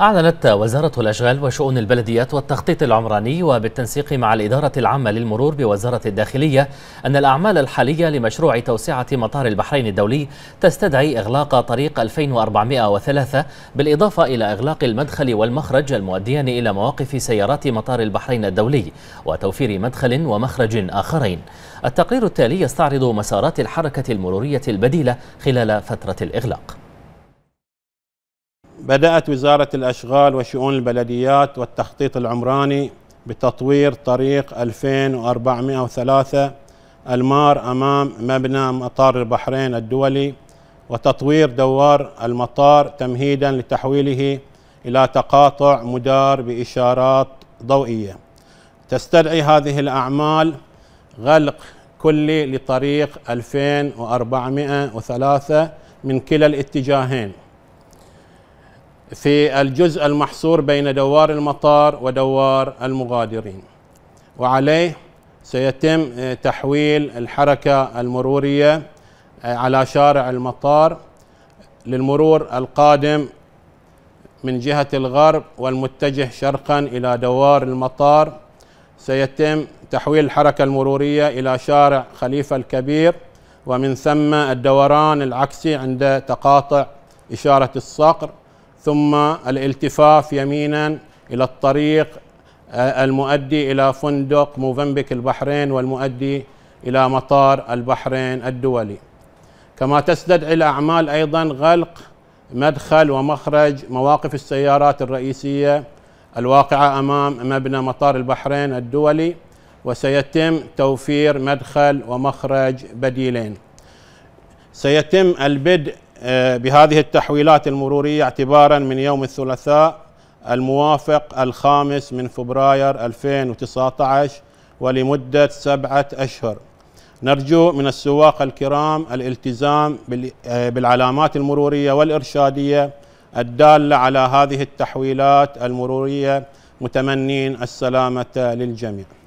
أعلنت وزارة الأشغال وشؤون البلديات والتخطيط العمراني وبالتنسيق مع الإدارة العامة للمرور بوزارة الداخلية أن الأعمال الحالية لمشروع توسعة مطار البحرين الدولي تستدعي إغلاق طريق 2403 بالإضافة إلى إغلاق المدخل والمخرج المؤديان إلى مواقف سيارات مطار البحرين الدولي وتوفير مدخل ومخرج آخرين التقرير التالي يستعرض مسارات الحركة المرورية البديلة خلال فترة الإغلاق بدأت وزارة الأشغال وشؤون البلديات والتخطيط العمراني بتطوير طريق 2403 المار أمام مبنى مطار البحرين الدولي وتطوير دوار المطار تمهيدا لتحويله إلى تقاطع مدار بإشارات ضوئية تستدعي هذه الأعمال غلق كلي لطريق 2403 من كلا الاتجاهين في الجزء المحصور بين دوار المطار ودوار المغادرين وعليه سيتم آه، تحويل الحركة المرورية آه، على شارع المطار للمرور القادم من جهة الغرب والمتجه شرقا إلى دوار المطار سيتم تحويل الحركة المرورية إلى شارع خليفة الكبير ومن ثم الدوران العكسي عند تقاطع إشارة الصقر ثم الالتفاف يمينا إلى الطريق آه، المؤدي إلى فندق موفنبك البحرين والمؤدي إلى مطار البحرين الدولي كما تستدعي الأعمال أيضا غلق مدخل ومخرج مواقف السيارات الرئيسية الواقعة أمام مبنى مطار البحرين الدولي وسيتم توفير مدخل ومخرج بديلين سيتم البدء آه، بهذه التحويلات المرورية اعتبارا من يوم الثلاثاء الموافق الخامس من فبراير 2019 ولمدة سبعة أشهر نرجو من السواق الكرام الالتزام آه، بالعلامات المرورية والإرشادية الدالة على هذه التحويلات المرورية متمنين السلامة للجميع